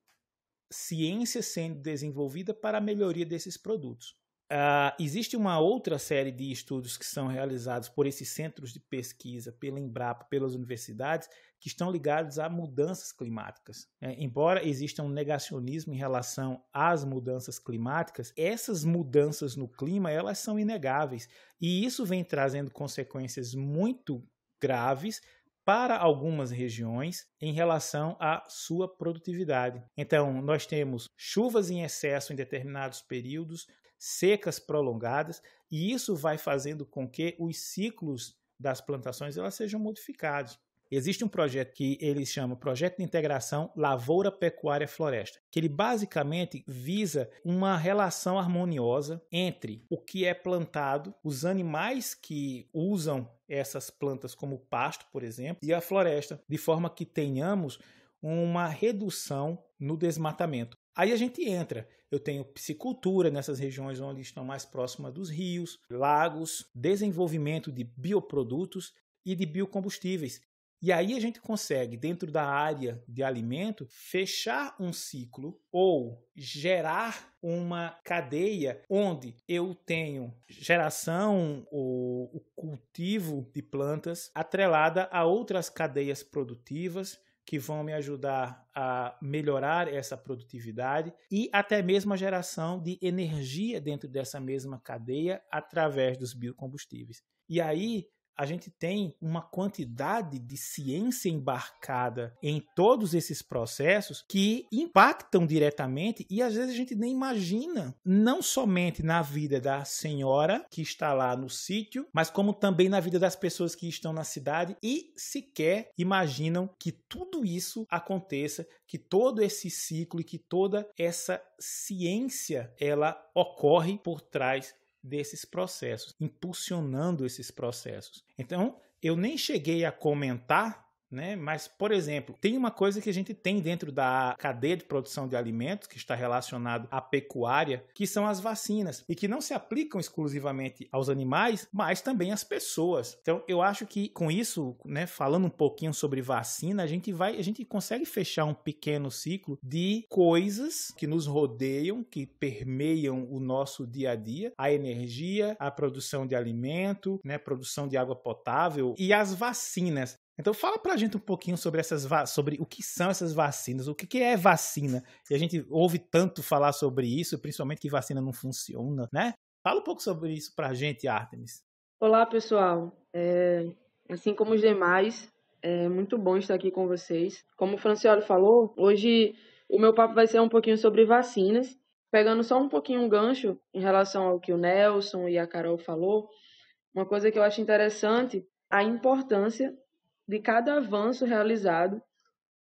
ciência sendo desenvolvida para a melhoria desses produtos. Uh, existe uma outra série de estudos que são realizados por esses centros de pesquisa, pela Embrapa, pelas universidades, que estão ligados a mudanças climáticas. É, embora exista um negacionismo em relação às mudanças climáticas, essas mudanças no clima elas são inegáveis e isso vem trazendo consequências muito graves para algumas regiões em relação à sua produtividade. Então, nós temos chuvas em excesso em determinados períodos, secas prolongadas, e isso vai fazendo com que os ciclos das plantações elas sejam modificados. Existe um projeto que ele chama Projeto de Integração Lavoura Pecuária Floresta, que ele basicamente visa uma relação harmoniosa entre o que é plantado, os animais que usam essas plantas como pasto, por exemplo, e a floresta, de forma que tenhamos uma redução no desmatamento. Aí a gente entra eu tenho piscicultura nessas regiões onde estão mais próximas dos rios, lagos, desenvolvimento de bioprodutos e de biocombustíveis. E aí a gente consegue, dentro da área de alimento, fechar um ciclo ou gerar uma cadeia onde eu tenho geração ou o cultivo de plantas atrelada a outras cadeias produtivas que vão me ajudar a melhorar essa produtividade e até mesmo a geração de energia dentro dessa mesma cadeia através dos biocombustíveis. E aí a gente tem uma quantidade de ciência embarcada em todos esses processos que impactam diretamente e às vezes a gente nem imagina, não somente na vida da senhora que está lá no sítio, mas como também na vida das pessoas que estão na cidade e sequer imaginam que tudo isso aconteça, que todo esse ciclo e que toda essa ciência ela ocorre por trás desses processos, impulsionando esses processos. Então, eu nem cheguei a comentar né? Mas, por exemplo, tem uma coisa que a gente tem dentro da cadeia de produção de alimentos, que está relacionado à pecuária, que são as vacinas, e que não se aplicam exclusivamente aos animais, mas também às pessoas. Então, eu acho que com isso, né, falando um pouquinho sobre vacina, a gente vai, a gente consegue fechar um pequeno ciclo de coisas que nos rodeiam, que permeiam o nosso dia a dia, a energia, a produção de alimento, né, produção de água potável e as vacinas. Então fala pra gente um pouquinho sobre essas sobre o que são essas vacinas, o que, que é vacina. E a gente ouve tanto falar sobre isso, principalmente que vacina não funciona, né? Fala um pouco sobre isso pra gente, Artemis. Olá, pessoal. É, assim como os demais, é muito bom estar aqui com vocês. Como o Francioli falou, hoje o meu papo vai ser um pouquinho sobre vacinas, pegando só um pouquinho um gancho em relação ao que o Nelson e a Carol falou. Uma coisa que eu acho interessante, a importância de cada avanço realizado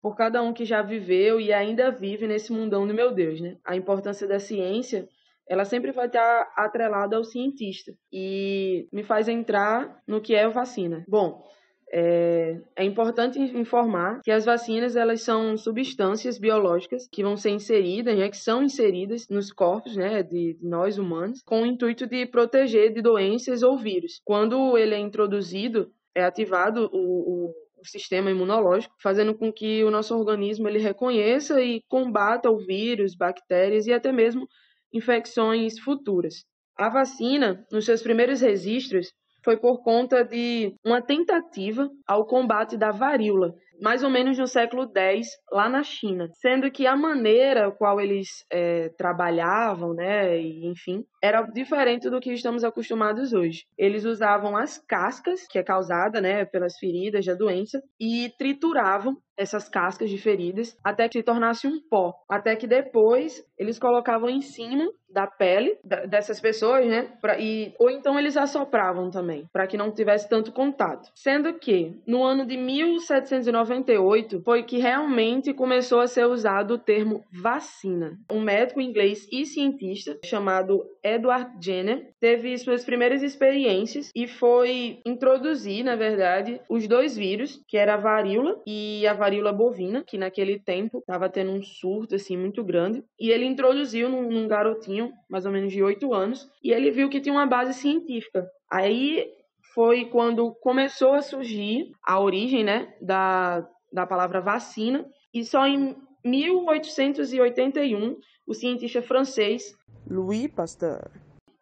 por cada um que já viveu e ainda vive nesse mundão do meu Deus, né? A importância da ciência, ela sempre vai estar atrelada ao cientista e me faz entrar no que é a vacina. Bom, é, é, importante informar que as vacinas elas são substâncias biológicas que vão ser inseridas, né, que são inseridas nos corpos né, de, de nós humanos, com o intuito de proteger de doenças ou vírus. Quando ele é introduzido, é ativado o, o o sistema imunológico, fazendo com que o nosso organismo ele reconheça e combata o vírus, bactérias e até mesmo infecções futuras. A vacina, nos seus primeiros registros, foi por conta de uma tentativa ao combate da varíola, mais ou menos no século X, lá na China. Sendo que a maneira qual eles é, trabalhavam, né, e, enfim, era diferente do que estamos acostumados hoje. Eles usavam as cascas, que é causada né, pelas feridas da doença, e trituravam essas cascas de feridas até que se tornasse um pó. Até que depois eles colocavam em cima da pele dessas pessoas, né? Pra, e, ou então eles assopravam também, para que não tivesse tanto contato. Sendo que, no ano de 1798, foi que realmente começou a ser usado o termo vacina. Um médico inglês e cientista chamado Edward Jenner teve suas primeiras experiências e foi introduzir, na verdade, os dois vírus, que era a varíola e a varíola varíola bovina, que naquele tempo estava tendo um surto assim muito grande, e ele introduziu num, num garotinho, mais ou menos de 8 anos, e ele viu que tinha uma base científica. Aí foi quando começou a surgir a origem, né, da, da palavra vacina, e só em 1881 o cientista francês Louis Pasteur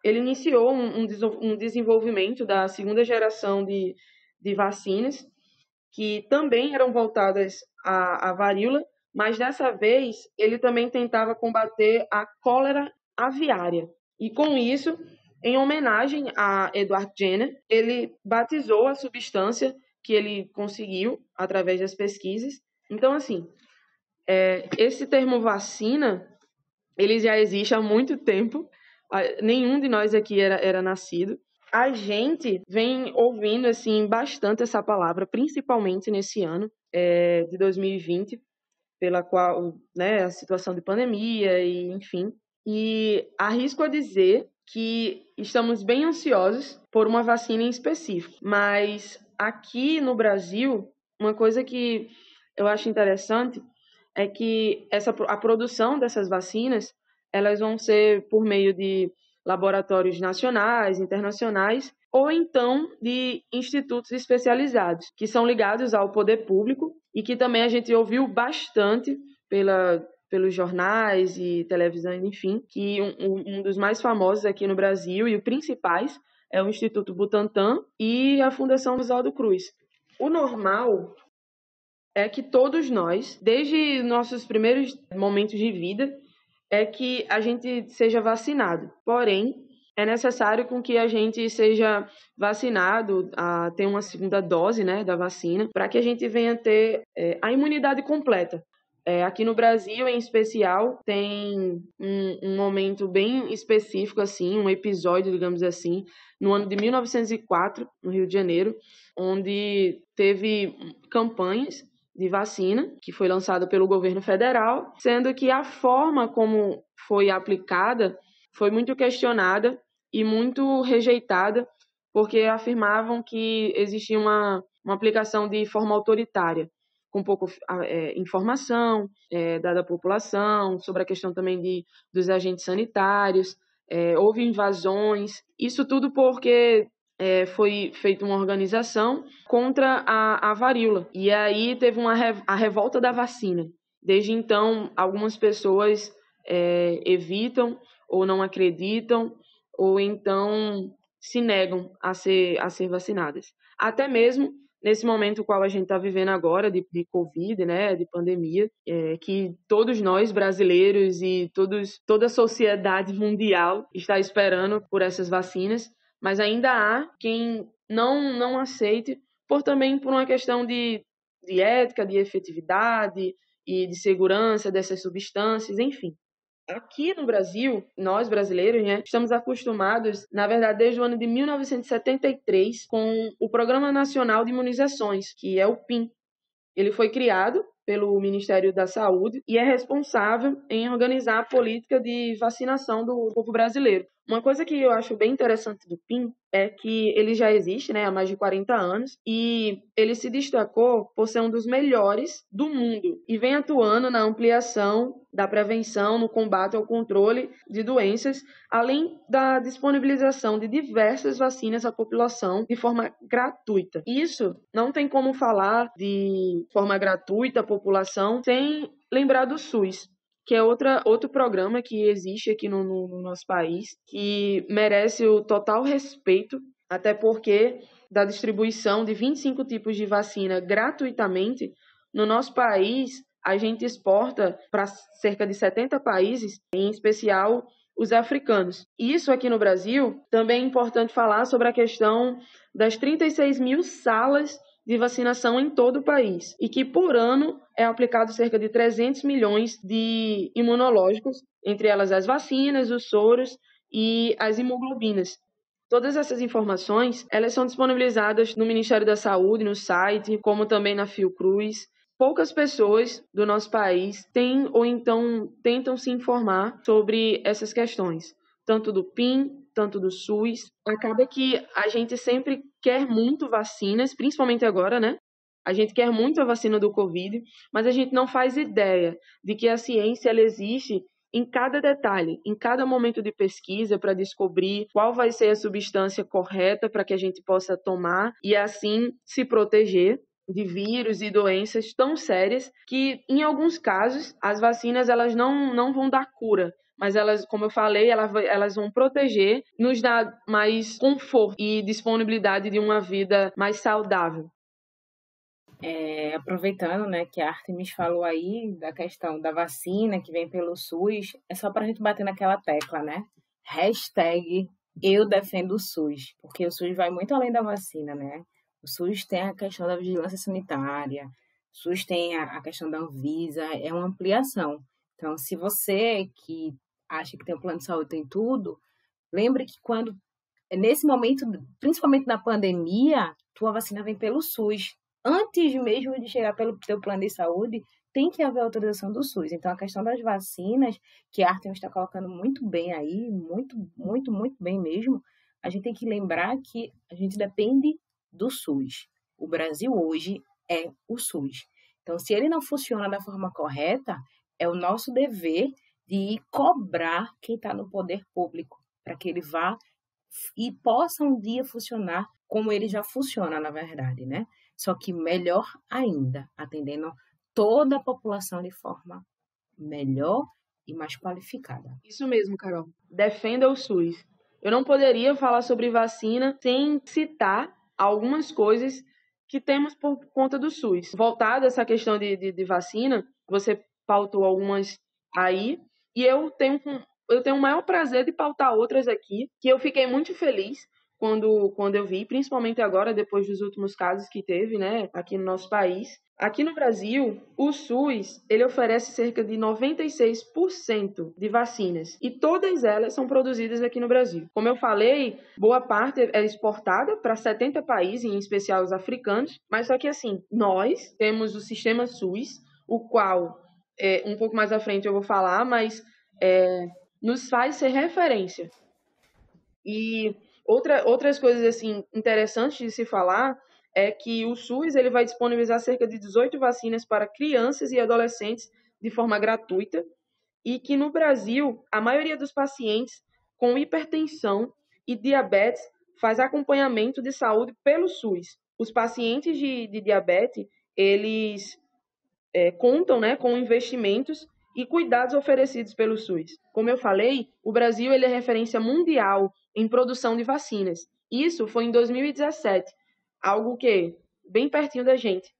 ele iniciou um, um, desenvolvimento da segunda geração de, de vacinas que também eram voltadas à, à varíola, mas dessa vez ele também tentava combater a cólera aviária. E com isso, em homenagem a Edward Jenner, ele batizou a substância que ele conseguiu através das pesquisas. Então, assim, é, esse termo vacina, ele já existe há muito tempo. Nenhum de nós aqui era, era nascido a gente vem ouvindo assim bastante essa palavra, principalmente nesse ano é, de 2020, pela qual né, a situação de pandemia e enfim. E arrisco a dizer que estamos bem ansiosos por uma vacina em específico, mas aqui no Brasil, uma coisa que eu acho interessante é que essa, a produção dessas vacinas elas vão ser por meio de laboratórios nacionais, internacionais, ou então de institutos especializados, que são ligados ao poder público e que também a gente ouviu bastante pela pelos jornais e televisão, enfim, que um, um, dos mais famosos aqui no Brasil e os principais é o Instituto Butantan e a Fundação Oswaldo Cruz. O normal é que todos nós, desde nossos primeiros momentos de vida, é que a gente seja vacinado. Porém, é necessário com que a gente seja vacinado, a ter uma segunda dose né, da vacina, para que a gente venha ter é, a imunidade completa. É, aqui no Brasil, em especial, tem um, um, momento bem específico, assim, um episódio, digamos assim, no ano de 1904, no Rio de Janeiro, onde teve campanhas de vacina, que foi lançada pelo governo federal, sendo que a forma como foi aplicada foi muito questionada e muito rejeitada, porque afirmavam que existia uma, uma aplicação de forma autoritária, com pouco ah, é, informação é, dada à população, sobre a questão também de, dos agentes sanitários, é, houve invasões, isso tudo porque é, foi feita uma organização contra a, a varíola. E aí teve uma a revolta da vacina. Desde então, algumas pessoas é, evitam ou não acreditam ou então se negam a ser, a ser vacinadas. Até mesmo nesse momento qual a gente está vivendo agora de, de covid, né, de pandemia, é, que todos nós brasileiros e todos toda a sociedade mundial está esperando por essas vacinas. Mas ainda há quem não, não aceite, por também por uma questão de, de ética, de efetividade e de segurança dessas substâncias, enfim. Aqui no Brasil, nós brasileiros, né, estamos acostumados, na verdade, desde o ano de 1973, com o Programa Nacional de Imunizações, que é o PIN. Ele foi criado pelo Ministério da Saúde e é responsável em organizar a política de vacinação do povo brasileiro. Uma coisa que eu acho bem interessante do PIN é que ele já existe né, há mais de 40 anos e ele se destacou por ser um dos melhores do mundo e vem atuando na ampliação da prevenção, no combate ao controle de doenças, além da disponibilização de diversas vacinas à população de forma gratuita. Isso não tem como falar de forma gratuita à população sem lembrar do SUS, que é outra, outro programa que existe aqui no, no, no nosso país, que merece o total respeito, até porque da distribuição de 25 tipos de vacina gratuitamente, no nosso país a gente exporta para cerca de 70 países, em especial os africanos. Isso aqui no Brasil também é importante falar sobre a questão das 36 mil salas de vacinação em todo o país e que por ano é aplicado cerca de 300 milhões de imunológicos, entre elas as vacinas, os soros e as hemoglobinas. Todas essas informações, elas são disponibilizadas no Ministério da Saúde, no site, como também na Fiocruz. Poucas pessoas do nosso país têm ou então tentam se informar sobre essas questões, tanto do PIN tanto do SUS, acaba que a gente sempre quer muito vacinas, principalmente agora, né? A gente quer muito a vacina do Covid, mas a gente não faz ideia de que a ciência ela existe em cada detalhe, em cada momento de pesquisa para descobrir qual vai ser a substância correta para que a gente possa tomar e assim se proteger de vírus e doenças tão sérias que em alguns casos as vacinas elas não não vão dar cura, mas elas, como eu falei, elas, vão proteger, nos dar mais conforto e disponibilidade de uma vida mais saudável. É, aproveitando né, que a Artemis falou aí da questão da vacina que vem pelo SUS, é só para a gente bater naquela tecla, né? Hashtag eu defendo o SUS, porque o SUS vai muito além da vacina, né? O SUS tem a questão da vigilância sanitária, o SUS tem a, a questão da Anvisa, é uma ampliação. Então, se você que acha que tem um plano de saúde, tem tudo, lembre que quando, nesse momento, principalmente na pandemia, tua vacina vem pelo SUS. Antes mesmo de chegar pelo teu plano de saúde, tem que haver autorização do SUS. Então, a questão das vacinas, que a Artem está colocando muito bem aí, muito, muito, muito bem mesmo, a gente tem que lembrar que a gente depende do SUS. O Brasil hoje é o SUS. Então, se ele não funciona da forma correta, é o nosso dever de cobrar quem está no poder público para que ele vá e possa um dia funcionar como ele já funciona, na verdade, né? Só que melhor ainda, atendendo toda a população de forma melhor e mais qualificada. Isso mesmo, Carol. Defenda o SUS. Eu não poderia falar sobre vacina sem citar algumas coisas que temos por conta do SUS. Voltada essa questão de, de, de vacina, você pautou algumas aí, e eu tenho, eu tenho o maior prazer de pautar outras aqui, que eu fiquei muito feliz quando, quando eu vi, principalmente agora, depois dos últimos casos que teve, né, aqui no nosso país. Aqui no Brasil, o SUS ele oferece cerca de 96% de vacinas e todas elas são produzidas aqui no Brasil. Como eu falei, boa parte é exportada para 70 países, em especial os africanos, mas só que assim, nós temos o sistema SUS, o qual é, um pouco mais à frente eu vou falar, mas é, nos faz ser referência. E outra, outras coisas assim interessantes de se falar é que o SUS ele vai disponibilizar cerca de 18 vacinas para crianças e adolescentes de forma gratuita e que no Brasil a maioria dos pacientes com hipertensão e diabetes faz acompanhamento de saúde pelo SUS. Os pacientes de, de diabetes eles é, contam né, com investimentos e cuidados oferecidos pelo SUS. Como eu falei, o Brasil ele é referência mundial em produção de vacinas. Isso foi em 2017, algo que bem pertinho da gente.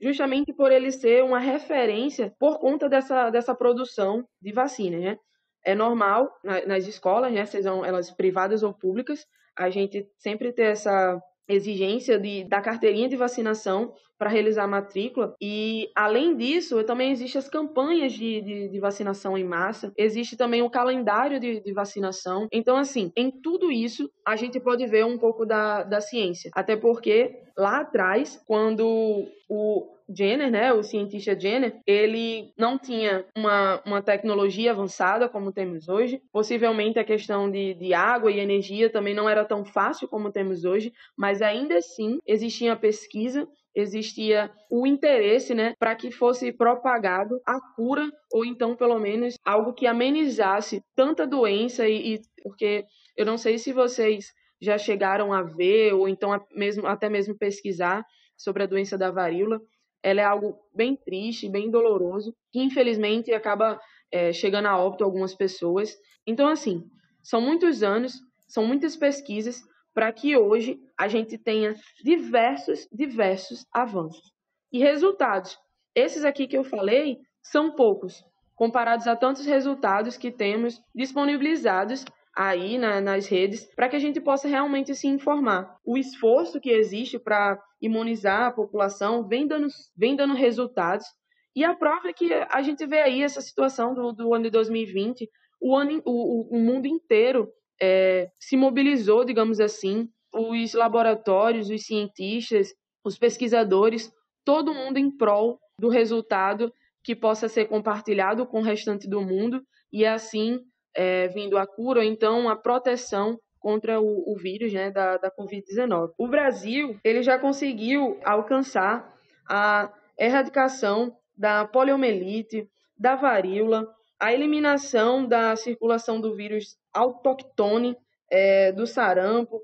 Justamente por ele ser uma referência por conta dessa, dessa produção de vacinas, né? É normal nas escolas, né, sejam elas privadas ou públicas, a gente sempre ter essa exigência de, da carteirinha de vacinação para realizar a matrícula. E, além disso, também existem as campanhas de, de, de, vacinação em massa, existe também o calendário de, de, vacinação. Então, assim, em tudo isso, a gente pode ver um pouco da, da ciência. Até porque, lá atrás, quando o Jenner, né, o cientista Jenner, ele não tinha uma, uma tecnologia avançada como temos hoje. Possivelmente a questão de, de água e energia também não era tão fácil como temos hoje, mas ainda assim existia pesquisa existia o interesse, né, para que fosse propagado a cura ou então pelo menos algo que amenizasse tanta doença e, e porque eu não sei se vocês já chegaram a ver ou então a mesmo, até mesmo pesquisar sobre a doença da varíola, ela é algo bem triste, bem doloroso, que infelizmente acaba é, chegando a óbito algumas pessoas. Então, assim, são muitos anos, são muitas pesquisas para que hoje a gente tenha diversos, diversos avanços. E resultados. Esses aqui que eu falei são poucos, comparados a tantos resultados que temos disponibilizados aí na, nas redes, para que a gente possa realmente se informar. O esforço que existe para imunizar a população vem dando, vem dando resultados. E a prova é que a gente vê aí essa situação do, do ano de 2020, o, ano, o, o mundo inteiro é, se mobilizou, digamos assim, os laboratórios, os cientistas, os pesquisadores, todo mundo em prol do resultado que possa ser compartilhado com o restante do mundo e assim é, vindo a cura ou então a proteção contra o, o vírus né, da, da Covid-19. O Brasil ele já conseguiu alcançar a erradicação da poliomielite, da varíola, a eliminação da circulação do vírus autóctone é, do sarampo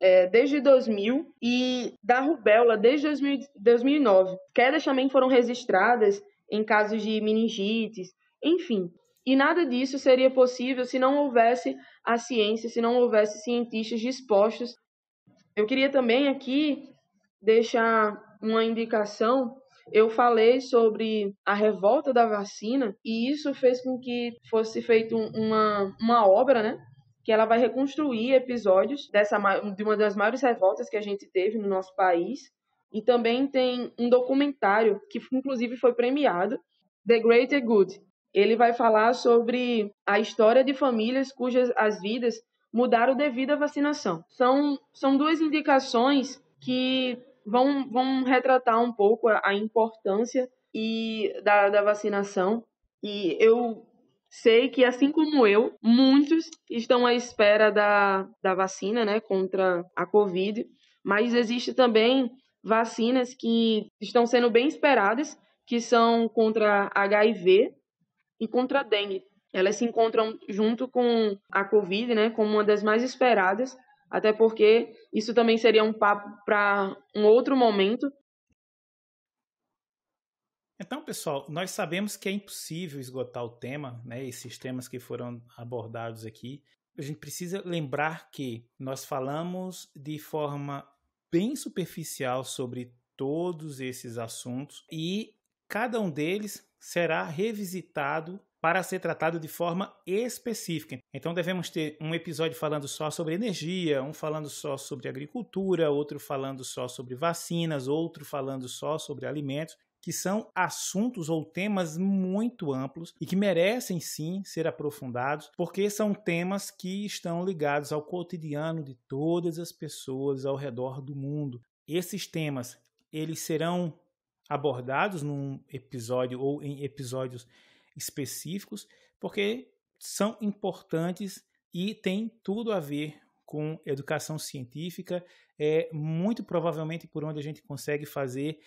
é, desde 2000 e da rubéola desde 2000, 2009. Quedas também foram registradas em casos de meningites, enfim. E nada disso seria possível se não houvesse a ciência se não houvesse cientistas dispostos. Eu queria também aqui deixar uma indicação. Eu falei sobre a revolta da vacina e isso fez com que fosse feita uma, uma obra, né? Que ela vai reconstruir episódios dessa, de uma das maiores revoltas que a gente teve no nosso país. E também tem um documentário que, inclusive, foi premiado, The Greater Good, ele vai falar sobre a história de famílias cujas as vidas mudaram devido à vacinação. São, são duas indicações que vão, vão retratar um pouco a, a importância e da, da vacinação. E eu sei que, assim como eu, muitos estão à espera da, da vacina né, contra a Covid, mas existe também vacinas que estão sendo bem esperadas, que são contra HIV e contra a dengue. Elas se encontram junto com a Covid, né, como uma das mais esperadas, até porque isso também seria um papo para um outro momento. Então, pessoal, nós sabemos que é impossível esgotar o tema, né, esses temas que foram abordados aqui. A gente precisa lembrar que nós falamos de forma bem superficial sobre todos esses assuntos e cada um deles será revisitado para ser tratado de forma específica. Então devemos ter um episódio falando só sobre energia, um falando só sobre agricultura, outro falando só sobre vacinas, outro falando só sobre alimentos, que são assuntos ou temas muito amplos e que merecem sim ser aprofundados, porque são temas que estão ligados ao cotidiano de todas as pessoas ao redor do mundo. Esses temas, eles serão abordados num episódio ou em episódios específicos, porque são importantes e têm tudo a ver com educação científica. É muito provavelmente por onde a gente consegue fazer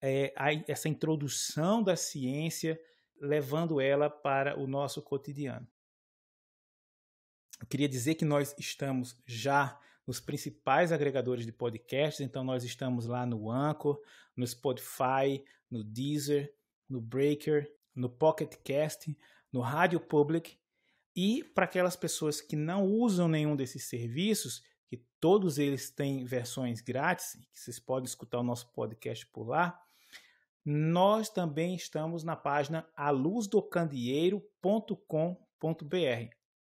é, a, essa introdução da ciência, levando ela para o nosso cotidiano. Eu queria dizer que nós estamos já nos principais agregadores de podcasts. Então, nós estamos lá no Anchor, no Spotify, no Deezer, no Breaker, no Pocket Cast, no Rádio Public. E para aquelas pessoas que não usam nenhum desses serviços, que todos eles têm versões grátis, que vocês podem escutar o nosso podcast por lá, nós também estamos na página aluzdocandieiro.com.br.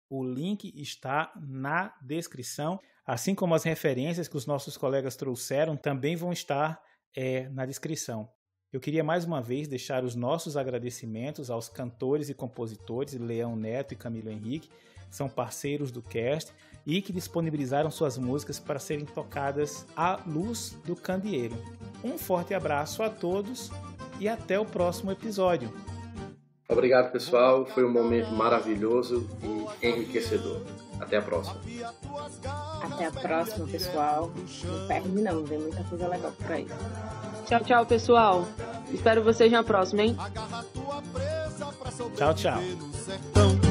O link está na descrição assim como as referências que os nossos colegas trouxeram também vão estar é, na descrição. Eu queria mais uma vez deixar os nossos agradecimentos aos cantores e compositores Leão Neto e Camilo Henrique, que são parceiros do cast e que disponibilizaram suas músicas para serem tocadas à luz do candeeiro. Um forte abraço a todos e até o próximo episódio. Obrigado, pessoal. Foi um momento maravilhoso e enriquecedor. Até a próxima. Até a próxima, pessoal. Não perde não, tem muita coisa legal por aí. Tchau, tchau, pessoal. Espero vocês na próxima, hein? Tchau, tchau.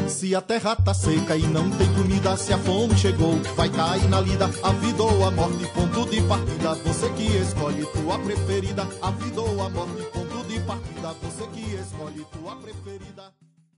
Se a terra tá seca e não tem comida, se a fome chegou, vai cair na lida. A vida ou a morte, ponto de partida. Você que escolhe tua preferida. A vida ou a morte, ponto de partida. Você que escolhe tua preferida.